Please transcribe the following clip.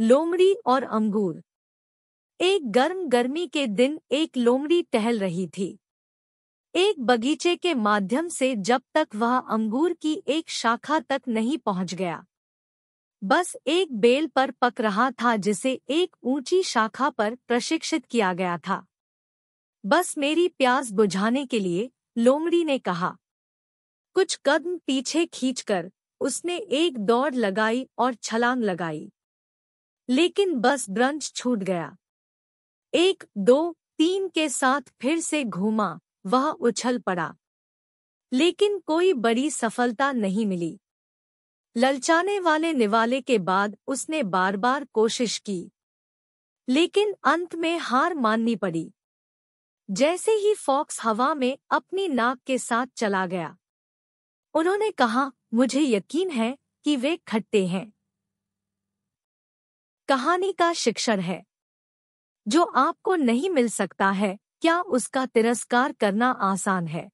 लोमड़ी और अंगूर एक गर्म गर्मी के दिन एक लोमड़ी टहल रही थी एक बगीचे के माध्यम से जब तक वह अंगूर की एक शाखा तक नहीं पहुंच गया बस एक बेल पर पक रहा था जिसे एक ऊंची शाखा पर प्रशिक्षित किया गया था बस मेरी प्यास बुझाने के लिए लोमड़ी ने कहा कुछ कदम पीछे खींचकर उसने एक दौड़ लगाई और छलांग लगाई लेकिन बस ब्रंच छूट गया एक दो तीन के साथ फिर से घूमा वह उछल पड़ा लेकिन कोई बड़ी सफलता नहीं मिली ललचाने वाले निवाले के बाद उसने बार बार कोशिश की लेकिन अंत में हार माननी पड़ी जैसे ही फॉक्स हवा में अपनी नाक के साथ चला गया उन्होंने कहा मुझे यकीन है कि वे खट्टे हैं कहानी का शिक्षण है जो आपको नहीं मिल सकता है क्या उसका तिरस्कार करना आसान है